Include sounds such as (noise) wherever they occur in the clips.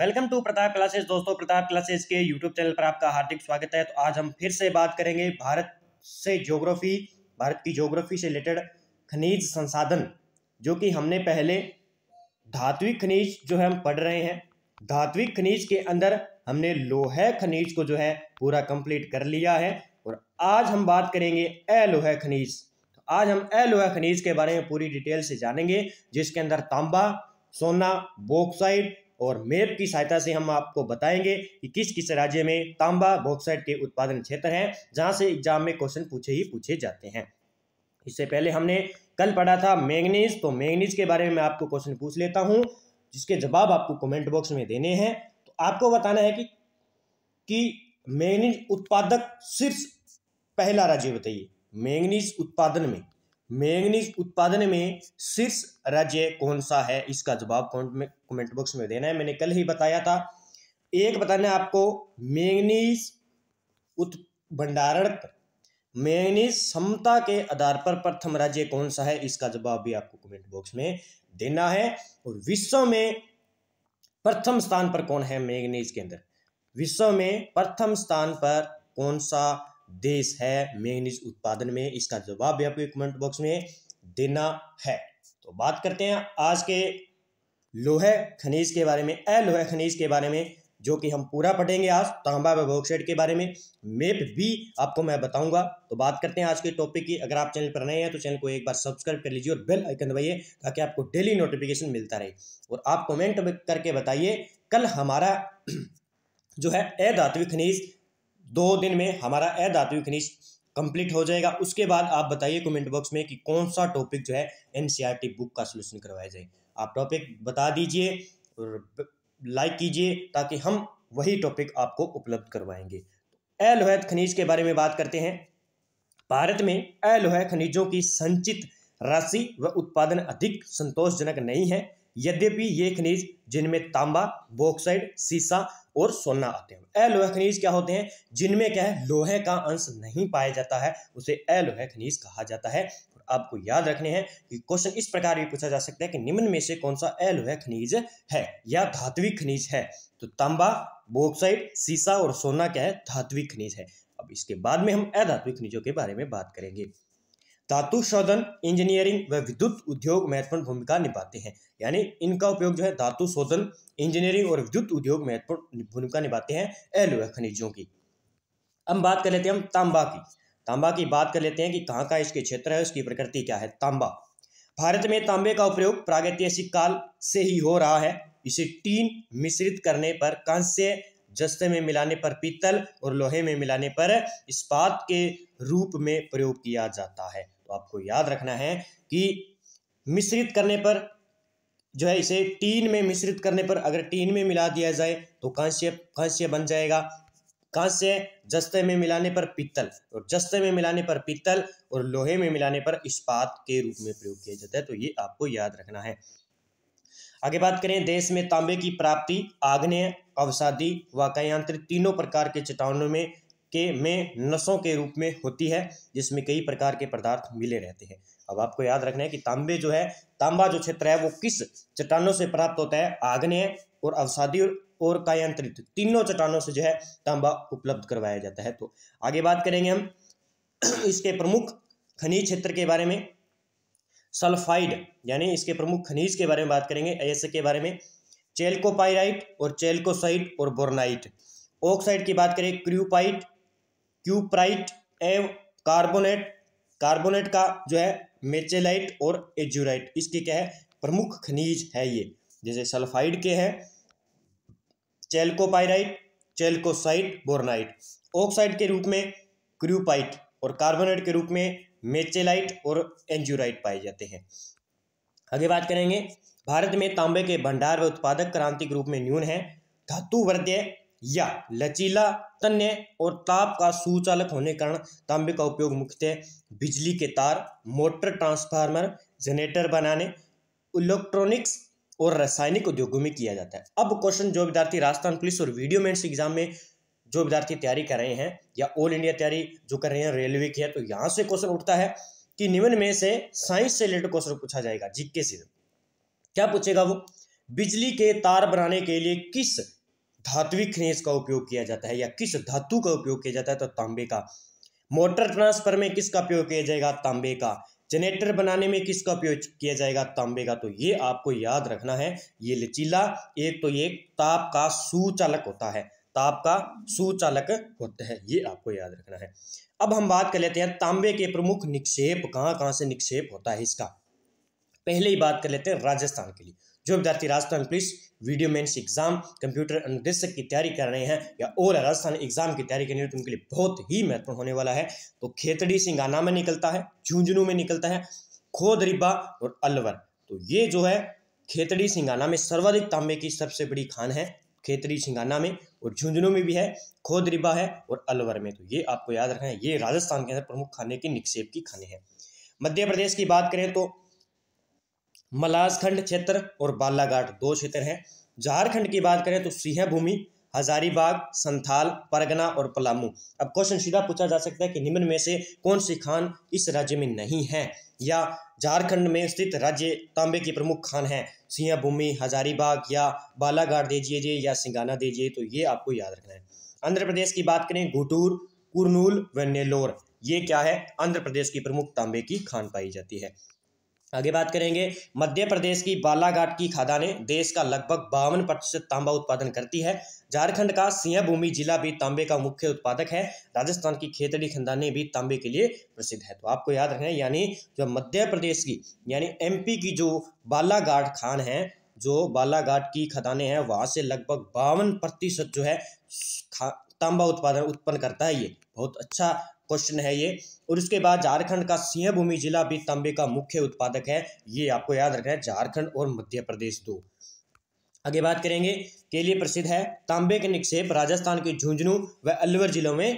Welcome to Pratap classes दोस्तों Pratap classes के YouTube channel पर आपका हार्दिक स्वागत है तो आज हम फिर से बात करेंगे भारत से ज्योग्राफी भारत की ज्योग्राफी से रिलेटेड खनिज संसाधन जो कि हमने पहले धात्विक खनिज जो है हम पढ़ रहे हैं धात्विक खनिज के अंदर हमने लोहे खनिज को जो है पूरा कंप्लीट कर लिया है और आज हम बात करेंगे लोहे खनिज तो आज हम लोहे खनिज के बारे में पूरी डिटेल से जानेंगे जिसके अंदर तांबा सोना बोक्साइड और मैप की सहायता से हम आपको बताएंगे कि किस किस राज्य में तांबा बॉक्साइड के उत्पादन क्षेत्र हैं जहां से एग्जाम में क्वेश्चन पूछे ही पूछे जाते हैं इससे पहले हमने कल पढ़ा था मैंगनीज तो मैंगनीज के बारे में मैं आपको क्वेश्चन पूछ लेता हूँ जिसके जवाब आपको कॉमेंट बॉक्स में देने हैं तो आपको बताना है कि कि मैंगनीज उत्पादक शीर्ष पहला राज्य बताइए मैंगनीज उत्पादन में मैंगनीज उत्पादन में शीर्ष राज्य कौन सा है इसका जवाब कमेंट में कमेंट बॉक्स में देना है मैंने कल ही बताया था एक बताना आपको मैंगनीज उत् भंडारण मैंगनीज क्षमता के आधार पर प्रथम राज्य कौन सा है इसका जवाब भी आपको कमेंट बॉक्स में देना है और विश्व में प्रथम स्थान पर कौन है मैंगनीज के अंदर विश्व में प्रथम स्थान पर कौन सा देश है मैंगनीज उत्पादन में इसका जवाब भी आपको कमेंट बॉक्स में देना है तो बात करते हैं आज के लोहे खनिज के बारे में अलोहे खनिज के बारे में जो कि हम पूरा पढ़ेंगे आज तांबा व बॉक्साइड के बारे में मेप भी आपको मैं बताऊंगा तो बात करते हैं आज के टॉपिक की अगर आप चैनल पर नए हैं तो चैनल को एक बार सब्सक्राइब कर लीजिए और बेल आइकन दबाइए ताकि आपको डेली नोटिफिकेशन मिलता रहे और आप कमेंट करके बताइए कल हमारा (clears throat) जो है अधातविक खनिज दो दिन में हमारा ए धातु खनिज कंप्लीट हो जाएगा उसके बाद आप बताइए कमेंट बॉक्स में कि कौन सा टॉपिक जो है एनसीईआरटी बुक e का सोल्यूशन करवाया जाए आप टॉपिक बता दीजिए और लाइक कीजिए ताकि हम वही टॉपिक आपको उपलब्ध करवाएंगे अलोहैत खनिज के बारे में बात करते हैं भारत में अलोह खनिजों की संचित राशि व उत्पादन अधिक संतोषजनक नहीं है यद्यपि ये खनिज जिनमें तांबा बॉक्साइड सीसा और सोना आते हैं अलोहे खनिज क्या होते हैं जिनमें क्या है लोहे का अंश नहीं पाया जाता है उसे अलोहे खनिज कहा जाता है और आपको याद रखने हैं कि क्वेश्चन इस प्रकार भी पूछा जा सकता है कि निम्न में से कौन सा अलोहे खनिज है या धात्विक खनिज है तो तांबा बोक्साइड सीसा और सोना क्या है धात्विक खनिज है अब इसके बाद में हम अधात्विक खनिजों के बारे में बात करेंगे धातु शोधन इंजीनियरिंग व विद्युत उद्योग महत्वपूर्ण भूमिका निभाते हैं यानी इनका उपयोग जो है धातु शोधन इंजीनियरिंग और विद्युत उद्योग महत्वपूर्ण भूमिका निभाते हैं एल खनिजों की अब बात कर लेते हैं हम तांबा की तांबा की बात कर लेते हैं कि कहाँ का इसके क्षेत्र है उसकी प्रकृति क्या है तांबा भारत में तांबे का उपयोग प्रागैतिहासिक काल से ही हो रहा है इसे टीन मिश्रित करने पर कांस्य जस्ते में मिलाने पर पीतल और लोहे में मिलाने पर इस्पात के रूप में प्रयोग किया जाता है तो आपको याद रखना है कि मिश्रित करने पर जो है इसे टीन में मिश्रित करने पर अगर टीन में मिला दिया जाए तो कांस्य कांस्य बन जाएगा कांस्य जस्ते में मिलाने पर पीतल और जस्ते में मिलाने पर पीतल और लोहे में मिलाने पर इस्पात के रूप में प्रयोग किया जाता है तो ये आपको याद रखना है आगे बात करें देश में तांबे की प्राप्ति आग्नेय अवसादी व कयांत्रित तीनों प्रकार के चट्टानों में के में नसों के रूप में होती है जिसमें कई प्रकार के पदार्थ मिले रहते हैं अब आपको याद रखना है कि तांबे जो है तांबा जो क्षेत्र है वो किस चट्टानों से प्राप्त होता है आग्नेय और अवसादी और कायांत्रित तीनों चट्टानों से जो है तांबा उपलब्ध करवाया जाता है तो आगे बात करेंगे हम इसके प्रमुख खनिज क्षेत्र के बारे में सल्फाइड यानी इसके प्रमुख खनिज के बारे में बात करेंगे ऐसे के बारे में चेल्कोपाइराइट और चेल्कोसाइट और बोरनाइट ऑक्साइड की बात करें क्रूपाइट क्यूप्राइट एव कार्बोनेट कार्बोनेट का जो है मेचेलाइट और एजुराइट इसके क्या है प्रमुख खनिज है ये जैसे सल्फाइड के हैं चेल्कोपाइराइट चेल्कोसाइट बोरनाइट ऑक्साइड के रूप में क्रूपाइट और कार्बोनेट के रूप में मेचेलाइट और एंजुराइट पाए जाते हैं आगे बात करेंगे भारत में तांबे के भंडार व उत्पादक क्रांति के रूप में न्यून है धातु वर्द्य या लचीला तन्य और ताप का सुचालक होने के कारण तांबे का उपयोग मुख्यतः बिजली के तार मोटर ट्रांसफार्मर जनरेटर बनाने इलेक्ट्रॉनिक्स और रासायनिक उद्योगों में किया जाता है अब क्वेश्चन जो विद्यार्थी राजस्थान पुलिस और वीडियो मेंट्स एग्जाम में जो विद्यार्थी तैयारी कर रहे हैं या ऑल इंडिया तैयारी जो कर रहे हैं रेलवे की है तो यहाँ से क्वेश्चन उठता है कि निम्न में से साइंस से रिलेटेड क्वेश्चन पूछा जाएगा जीके से क्या पूछेगा वो बिजली के तार बनाने के लिए किस धात्विक खनिज का उपयोग किया जाता है या किस धातु का उपयोग किया जाता है तो तांबे का मोटर ट्रांसफर में किसका उपयोग किया जाएगा तांबे का जनरेटर बनाने में किसका उपयोग किया जाएगा तांबे का तो ये आपको याद रखना है ये लचीला एक तो ये ताप का सुचालक होता है ताप का सुचालक होता है ये आपको याद रखना है अब हम बात कर लेते हैं तांबे के प्रमुख निक्षेप कहाँ कहाँ से निक्षेप होता है इसका पहले ही बात कर लेते हैं राजस्थान के लिए जो विद्यार्थी Rajasthan police VDO mains exam computer अनुदेशक की तैयारी कर रहे हैं या और राजस्थान एग्जाम की तैयारी करने तो उनके लिए बहुत ही महत्वपूर्ण होने वाला है तो खेतड़ी सिंगाना में निकलता है झुंझुनू में निकलता है खोदरिबा और अलवर तो ये जो है खेतड़ी सिंगाना में सर्वाधिक तांबे की सबसे बड़ी खान है खेतरी सिंगाना में और झुंझुनू में भी है खोदरिबा है और अलवर में तो ये आपको याद रखना है ये राजस्थान के अंदर प्रमुख खाने के निक्षेप की खाने हैं मध्य प्रदेश की बात करें तो मलाजखंड क्षेत्र और बालाघाट दो क्षेत्र हैं झारखंड की बात करें तो सिंह भूमि हजारीबाग संथाल परगना और पलामू अब क्वेश्चन सीधा पूछा जा सकता है कि निम्न में से कौन सी खान इस राज्य में नहीं है या झारखंड में स्थित राज्य तांबे की प्रमुख खान है सिंह भूमि हजारीबाग या बालाघाट दे दीजिए या सिंगाना दीजिए तो ये आपको याद रखना है आंध्र प्रदेश की बात करें घुटूर कुरनूल व नेलोर ये क्या है आंध्र प्रदेश की प्रमुख तांबे की खान पाई जाती है आगे बात करेंगे मध्य प्रदेश की बालाघाट की खदानें देश का लगभग बावन प्रतिशत तांबा उत्पादन करती है झारखंड का सिंहभूमि जिला भी तांबे का मुख्य उत्पादक है राजस्थान की खेतड़ी खदानें भी तांबे के लिए प्रसिद्ध है तो आपको याद रखें यानी जो मध्य प्रदेश की यानी एमपी की जो बालाघाट खान है जो बालाघाट की खदानें हैं वहाँ से लगभग बावन प्रतिशत जो है तांबा उत्पादन उत्पन्न करता है ये बहुत अच्छा क्वेश्चन है ये और उसके बाद झारखंड का सिंहभूमि जिला भी तांबे का मुख्य उत्पादक है ये आपको याद रखना है झारखंड और मध्य प्रदेश दो आगे बात करेंगे के लिए प्रसिद्ध है तांबे के निक्षेप राजस्थान के झुंझुनू व अलवर जिलों में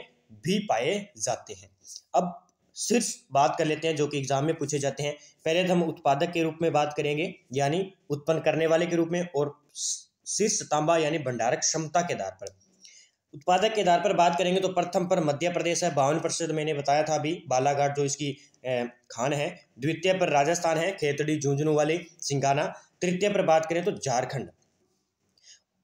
भी पाए जाते हैं अब शीर्ष बात कर लेते हैं जो कि एग्जाम में पूछे जाते हैं पहले तो हम उत्पादक के रूप में बात करेंगे यानी उत्पन्न करने वाले के रूप में और शीर्ष तांबा यानी भंडारक क्षमता के आधार पर उत्पादक के आधार पर बात करेंगे तो प्रथम पर मध्य प्रदेश है बावन प्रतिशत मैंने बताया था अभी बालाघाट जो इसकी खान है द्वितीय पर राजस्थान है खेतड़ी झुंझुनू वाली सिंगाना तृतीय पर बात करें तो झारखंड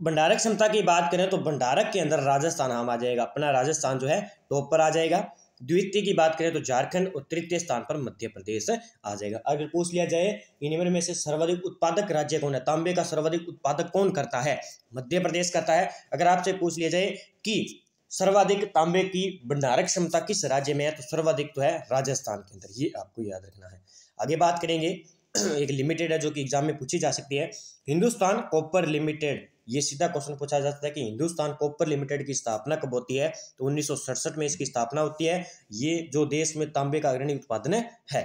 भंडारक क्षमता की बात करें तो भंडारक के अंदर राजस्थान आम आ जाएगा अपना राजस्थान जो है टॉप पर आ जाएगा द्वितीय की बात करें तो झारखंड और तृतीय स्थान पर मध्य प्रदेश आ जाएगा अगर पूछ लिया जाए इनमें में से सर्वाधिक उत्पादक राज्य कौन है तांबे का सर्वाधिक उत्पादक कौन करता है मध्य प्रदेश करता है अगर आपसे पूछ लिया जाए कि सर्वाधिक तांबे की भंडारक क्षमता किस राज्य में है तो सर्वाधिक तो है राजस्थान के अंदर ये आपको याद रखना है आगे बात करेंगे एक लिमिटेड है जो कि एग्जाम में पूछी जा सकती है हिंदुस्तान कॉपर लिमिटेड ये सीधा क्वेश्चन पूछा जाता है कि हिंदुस्तान कॉपर लिमिटेड की स्थापना कब होती है तो उन्नीस में इसकी स्थापना होती है ये जो देश में तांबे का अग्रणी उत्पादन है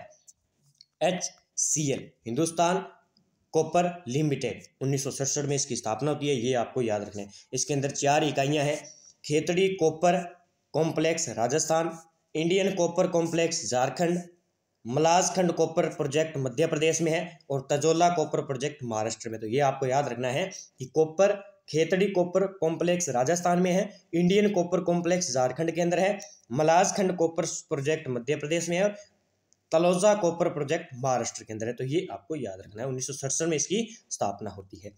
H C L Hindustan copper limited उन्नीस में इसकी स्थापना होती है ये आपको याद रखना है इसके अंदर चार इकाइयां हैं Khetri copper complex Rajasthan Indian copper complex Jharkhand Malajkhand copper project Madhya Pradesh में है और तजोला कॉपर प्रोजेक्ट महाराष्ट्र में तो ये आपको याद रखना है कि copper Khetri copper complex Rajasthan में है इंडियन कॉपर कॉम्प्लेक्स झारखंड के अंदर है मलाजखंड कॉपर प्रोजेक्ट मध्य प्रदेश में है और तलोजा कॉपर प्रोजेक्ट महाराष्ट्र के अंदर है तो ये आपको याद रखना है उन्नीस में इसकी स्थापना होती है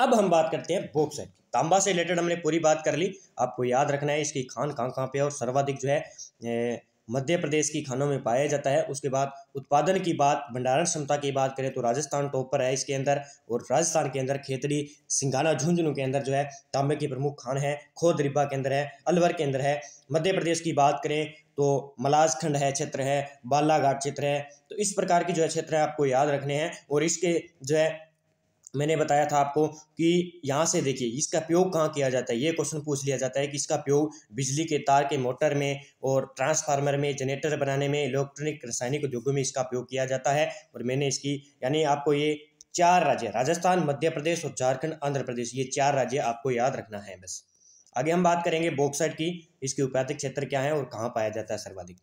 अब हम बात करते हैं बॉक्साइट की तांबा से रिलेटेड हमने पूरी बात कर ली आपको याद रखना है इसकी खान कहाँ कहाँ पे और सर्वाधिक जो है मध्य प्रदेश की खानों में पाया जाता है उसके बाद उत्पादन की बात भंडारण क्षमता की बात करें तो राजस्थान टॉप पर है इसके अंदर और राजस्थान के अंदर खेतड़ी सिंगाना झुंझुनू के अंदर जो है तांबे की प्रमुख खान है खोद रिब्बा के अंदर है अलवर के अंदर है मध्य प्रदेश की बात करें तो मलाजखंड है क्षेत्र है बालाघाट क्षेत्र है तो इस प्रकार के जो है क्षेत्र है आपको याद रखने हैं और इसके जो है मैंने बताया था आपको कि यहाँ से देखिए इसका प्रयोग कहाँ किया जाता है ये क्वेश्चन पूछ लिया जाता है कि इसका प्रयोग बिजली के तार के मोटर में और ट्रांसफार्मर में जनरेटर बनाने में इलेक्ट्रॉनिक रासायनिक उद्योगों में इसका प्रयोग किया जाता है और मैंने इसकी यानी आपको ये चार राज्य राजस्थान मध्य प्रदेश और झारखंड आंध्र प्रदेश ये चार राज्य आपको याद रखना है बस आगे हम बात करेंगे बॉक्साइट की इसके उपाधिक क्षेत्र क्या है और कहाँ पाया जाता है सर्वाधिक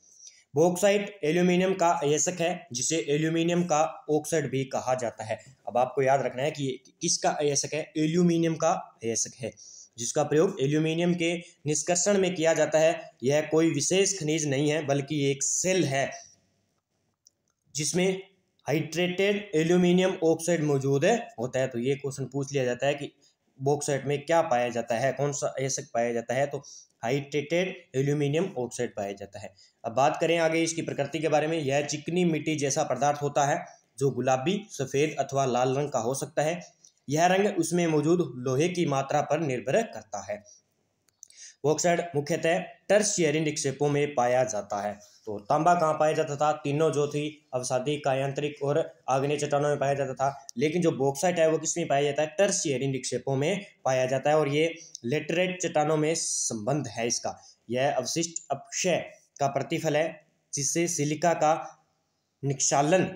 बॉक्साइट एल्यूमिनियम का अयस्क है जिसे एल्यूमिनियम का ऑक्साइड भी कहा जाता है अब आपको याद रखना है कि किसका अयस्क है एल्यूमिनियम का अयस्क है जिसका प्रयोग एल्यूमिनियम के निष्कर्षण में किया जाता है यह कोई विशेष खनिज नहीं है बल्कि एक सेल है जिसमें हाइड्रेटेड एल्यूमिनियम ऑक्साइड मौजूद है होता है तो ये क्वेश्चन पूछ लिया जाता है कि बॉक्साइट में क्या पाया जाता है कौन सा अयस्क पाया जाता है तो हाइड्रेटेड एल्यूमिनियम ऑक्साइड पाया जाता है अब बात करें आगे इसकी प्रकृति के बारे में यह चिकनी मिट्टी जैसा पदार्थ होता है जो गुलाबी सफ़ेद अथवा लाल रंग का हो सकता है यह रंग उसमें मौजूद लोहे की मात्रा पर निर्भर करता है ऑक्साइड मुख्यतः टर्शियरी निक्षेपों में पाया जाता है तो तांबा कहाँ पाया जाता था तीनों जो थी अवसादी का यांत्रिक और आग्नेय चट्टानों में पाया जाता था लेकिन जो बॉक्साइट है वो किस में पाया जाता है टर्शियरी निक्षेपों में पाया जाता है और ये लेटरेट चट्टानों में संबंध है इसका यह अवशिष्ट अपक्षय का प्रतिफल है जिससे सिलिका का निक्षालन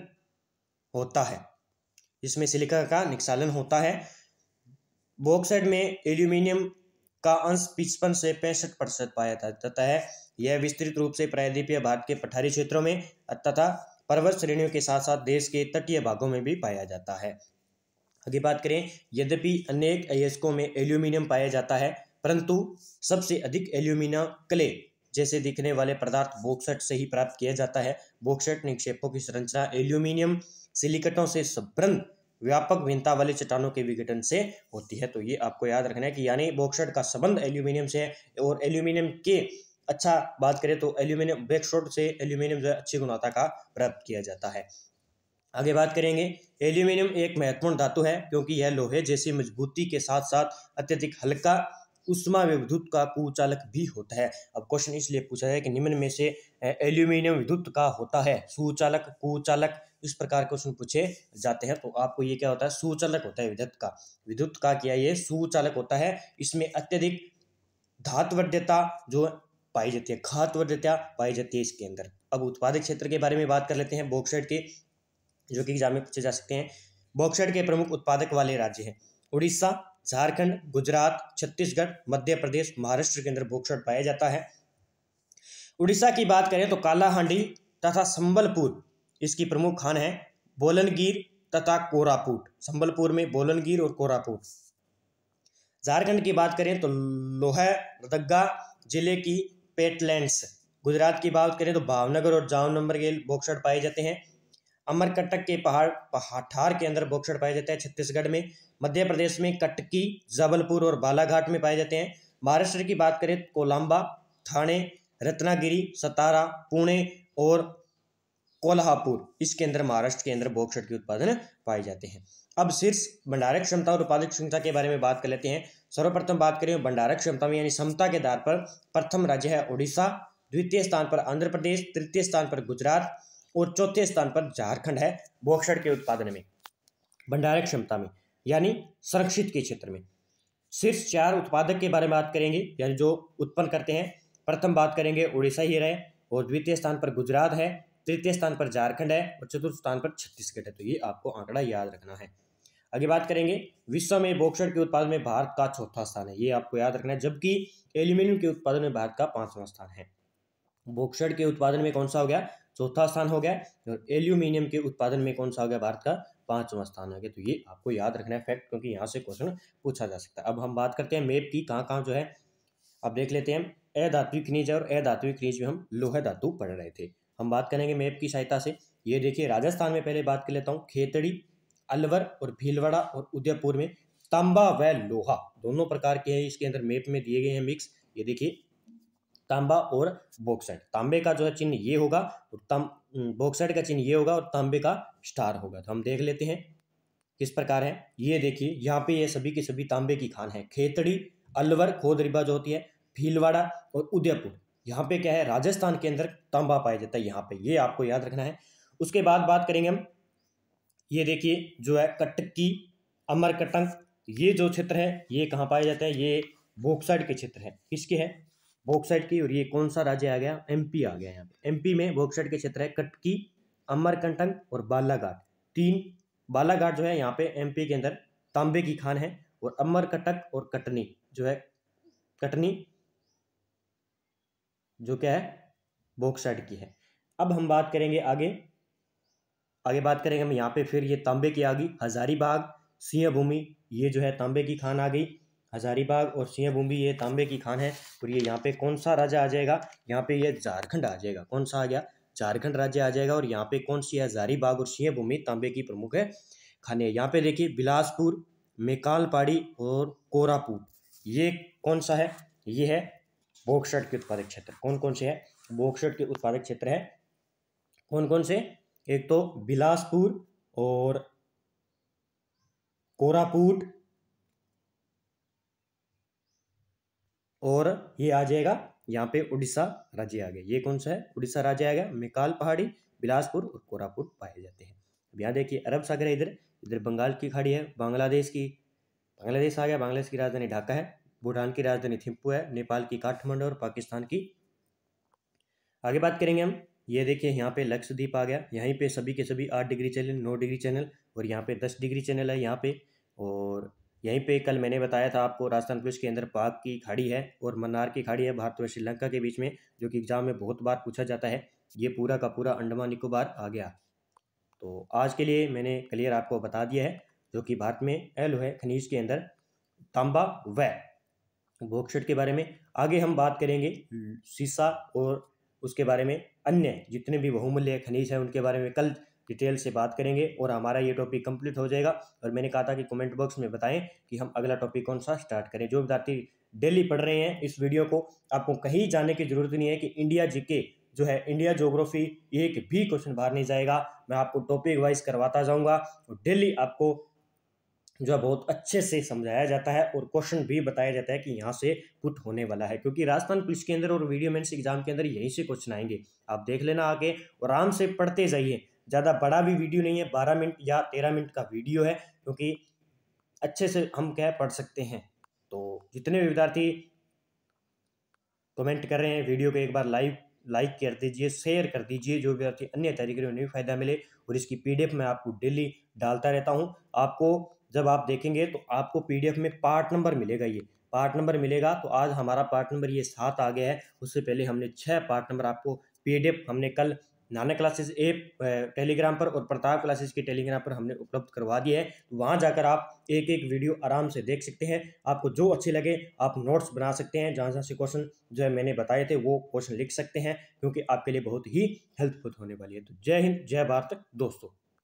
होता है जिसमें सिलिका का निक्षालन होता है बॉक्साइड में एल्यूमिनियम का अंश पिचपन से पैंसठ प्रतिशत पाया जाता है यह विस्तृत रूप से प्रायद्वीपीय भारत के पठारी क्षेत्रों में तथा पर्वत श्रेणियों के साथ साथ देश के तटीय भागों में भी पाया जाता है आगे बात करें यद्यपि अनेक अयस्कों में एल्यूमिनियम पाया जाता है परंतु सबसे अधिक एल्यूमिनियम क्ले जैसे दिखने वाले पदार्थ बोक्सट से ही प्राप्त किया जाता है बोक्सट निक्षेपों की संरचना एल्यूमिनियम सिलिकटों से सब्रंध व्यापक भिन्नता वाले चट्टानों के विघटन से होती है तो ये आपको याद रखना है कि यानी बॉक्साइड का संबंध एल्यूमिनियम से है और एल्यूमिनियम के अच्छा बात करें तो एल्यूमिनियम बैकशॉट से एल्यूमिनियम जो है अच्छी गुणवत्ता का प्राप्त किया जाता है आगे बात करेंगे एल्यूमिनियम एक महत्वपूर्ण धातु है क्योंकि यह लोहे जैसी मजबूती के साथ साथ अत्यधिक हल्का उष्मा विद्युत का कुचालक भी होता है अब क्वेश्चन इसलिए पूछा है कि निम्न में से एल्यूमिनियम विद्युत का होता है सुचालक कुचालक इस प्रकार के क्वेश्चन पूछे जाते हैं तो आपको ये क्या होता है सुचालक होता है विद्युत का विद्युत का क्या ये सुचालक होता है इसमें अत्यधिक धातवद्यता जो पाई जाती है खातवद्यता पाई जाती है इसके अंदर अब उत्पादक क्षेत्र के बारे में बात कर लेते हैं बॉक्साइड के जो कि एग्जाम में पूछे जा सकते हैं बॉक्साइड के प्रमुख उत्पादक वाले राज्य हैं उड़ीसा झारखंड गुजरात छत्तीसगढ़ मध्य प्रदेश महाराष्ट्र के अंदर बॉक्साइड पाया जाता है उड़ीसा की बात करें तो कालाहांडी तथा संबलपुर इसकी प्रमुख खान है बोलनगीर तथा कोरापुट संबलपुर में बोलनगीर और कोरापुट झारखंड की बात करें तो रदग्गा जिले की पेटलैंड्स गुजरात की बात करें तो भावनगर और जाम नंबर के बॉक्सर पाए जाते हैं अमरकटक के पहाड़ पहाठार के अंदर बोक्सड़ पाए जाते हैं छत्तीसगढ़ में मध्य प्रदेश में कटकी जबलपुर और बालाघाट में पाए जाते हैं महाराष्ट्र की बात करें तो कोलांबा थाने रत्नागिरी सतारा पुणे और कोल्हापुर इसके अंदर महाराष्ट्र के अंदर बॉक्सट के उत्पादन पाए जाते हैं अब शीर्ष भंडारक क्षमता और उत्पादक क्षमता के बारे में बात कर लेते हैं सर्वप्रथम बात करें भंडारक क्षमता में यानी क्षमता के आधार पर प्रथम राज्य है उड़ीसा द्वितीय स्थान पर आंध्र प्रदेश तृतीय स्थान पर गुजरात और चौथे स्थान पर झारखंड है बोक्षण के उत्पादन में भंडारक क्षमता में यानी संरक्षित के क्षेत्र में शीर्ष चार उत्पादक के बारे में बात करेंगे यानी जो उत्पन्न करते हैं प्रथम बात करेंगे उड़ीसा ही रहे और द्वितीय स्थान पर गुजरात है तृतीय स्थान पर झारखंड है और चतुर्थ स्थान पर छत्तीसगढ़ है तो ये आपको आंकड़ा याद रखना है आगे बात करेंगे विश्व में बोक्सर के उत्पादन में भारत का चौथा स्थान है ये आपको याद रखना है जबकि एल्यूमिनियम के उत्पादन में भारत का पांचवा स्थान है बोक्सर के उत्पादन में कौन सा हो गया चौथा स्थान हो गया और एल्यूमिनियम के उत्पादन में कौन सा हो गया भारत का पांचवा स्थान हो गया तो ये आपको याद रखना है फैक्ट क्योंकि यहाँ से क्वेश्चन पूछा जा सकता है अब हम बात करते हैं मेप की कहाँ कहाँ जो है अब देख लेते हैं अधात्विक खनिज और अधात्विक खनिज में हम लोह धातु पढ़ रहे थे हम बात करेंगे मैप की सहायता से ये देखिए राजस्थान में पहले बात कर लेता हूँ खेतड़ी अलवर और भीलवाड़ा और उदयपुर में तांबा व लोहा दोनों प्रकार के हैं इसके अंदर मैप में दिए गए हैं मिक्स ये देखिए तांबा और बॉक्साइड तांबे का जो है चिन्ह ये होगा और तम बॉक्साइड का चिन्ह ये होगा और तांबे का स्टार होगा तो हम देख लेते हैं किस प्रकार है ये देखिए यहाँ पे ये सभी के सभी तांबे की खान है खेतड़ी अलवर खोदरिबा जो होती है भीलवाड़ा और उदयपुर यहाँ पे क्या है राजस्थान के अंदर तांबा पाया जाता है यहाँ पे ये आपको याद रखना है उसके बाद बात करेंगे हम ये देखिए जो है कटकी अमरकटंक ये जो क्षेत्र है ये कहाँ पाए जाते हैं ये बोक्साइड के क्षेत्र है किसके है बोक्साइड की और ये कौन सा राज्य आ गया एमपी आ गया यहाँ पे एमपी में बोक्साइड के क्षेत्र है कटकी अमरकंटंक और बालाघाट तीन बालाघाट जो है यहाँ पे एमपी के अंदर तांबे की खान है और अमरकटक और कटनी जो है कटनी जो क्या है बोक्साइड की है अब हम बात करेंगे आगे आगे बात करेंगे हम यहाँ पे फिर ये तांबे की आ गई हजारीबाग सिंह भूमि ये जो है तांबे की खान आ गई हजारीबाग और सिंह भूमि ये तांबे की खान है और ये यहाँ पे कौन सा राजा आ जाएगा यहाँ पे ये झारखंड आ जाएगा कौन सा आ गया झारखंड राज्य आ जाएगा और यहाँ पे कौन सी हजारीबाग और सिंह भूमि तांबे की प्रमुख है खाने है यहाँ पे देखिए बिलासपुर मेकालपाड़ी और कोरापुर ये कौन सा है ये है बोक्सट के उत्पादक क्षेत्र कौन कौन से है बोक्सट के उत्पादक क्षेत्र है कौन कौन से एक तो बिलासपुर और कोरापूट और ये आ जाएगा यहाँ पे उड़ीसा राज्य आ गया ये कौन सा है उड़ीसा राज्य आ गया मेकाल पहाड़ी बिलासपुर और कोरापुट पाए जाते हैं अब यहाँ देखिए अरब सागर है इधर इधर बंगाल की खाड़ी है बांग्लादेश की बांग्लादेश आ गया बांग्लादेश की राजधानी ढाका है भूटान की राजधानी थिम्पू है नेपाल की काठमांडू और पाकिस्तान की आगे बात करेंगे हम ये देखिए यहाँ पे लक्षद्वीप आ गया यहीं पे सभी के सभी आठ डिग्री चैनल नौ डिग्री चैनल और यहाँ पे दस डिग्री चैनल है यहाँ पे और यहीं पे कल मैंने बताया था आपको राजस्थान पुलिस के अंदर पाक की खाड़ी है और मन्नार की खाड़ी है भारत और श्रीलंका के बीच में जो कि एग्जाम में बहुत बार पूछा जाता है ये पूरा का पूरा अंडमान निकोबार आ गया तो आज के लिए मैंने क्लियर आपको बता दिया है जो कि भारत में एल है खनिज के अंदर तांबा व बॉक्सेट के बारे में आगे हम बात करेंगे हम्म। सीसा और उसके बारे में अन्य जितने भी बहुमूल्य खनिज हैं उनके बारे में कल डिटेल से बात करेंगे और हमारा ये टॉपिक कंप्लीट हो जाएगा और मैंने कहा था कि कमेंट बॉक्स में बताएं कि हम अगला टॉपिक कौन सा स्टार्ट करें जो विद्यार्थी डेली पढ़ रहे हैं इस वीडियो को आपको कहीं जाने की जरूरत नहीं है कि इंडिया जीके जो है इंडिया जोग्राफी एक भी क्वेश्चन बाहर नहीं जाएगा मैं आपको टॉपिक वाइज करवाता जाऊँगा और डेली आपको जो है बहुत अच्छे से समझाया जाता है और क्वेश्चन भी बताया जाता है कि यहाँ से पुट होने वाला है क्योंकि राजस्थान पुलिस के अंदर और वीडियो मेन्स एग्जाम के अंदर यहीं से क्वेश्चन आएंगे आप देख लेना आके और आराम से पढ़ते जाइए ज़्यादा बड़ा भी वीडियो नहीं है बारह मिनट या तेरह मिनट का वीडियो है क्योंकि अच्छे से हम क्या पढ़ सकते हैं तो जितने भी विद्यार्थी कमेंट कर रहे हैं वीडियो को एक बार लाइव लाइक कर दीजिए शेयर कर दीजिए जो विद्यार्थी अन्य तरीके उन्हें भी फायदा मिले और इसकी पीडीएफ मैं आपको डेली डालता रहता हूँ आपको जब आप देखेंगे तो आपको पीडीएफ में पार्ट नंबर मिलेगा ये पार्ट नंबर मिलेगा तो आज हमारा पार्ट नंबर ये सात आ गया है उससे पहले हमने छः पार्ट नंबर आपको पीडीएफ हमने कल नाना क्लासेस ए टेलीग्राम पर और प्रताप क्लासेस के टेलीग्राम पर हमने उपलब्ध करवा दिया है तो वहाँ जाकर आप एक एक वीडियो आराम से देख सकते हैं आपको जो अच्छे लगे आप नोट्स बना सकते हैं जहाँ जहाँ से क्वेश्चन जो है मैंने बताए थे वो क्वेश्चन लिख सकते हैं क्योंकि आपके लिए बहुत ही हेल्पफुल होने वाली है तो जय हिंद जय भारत दोस्तों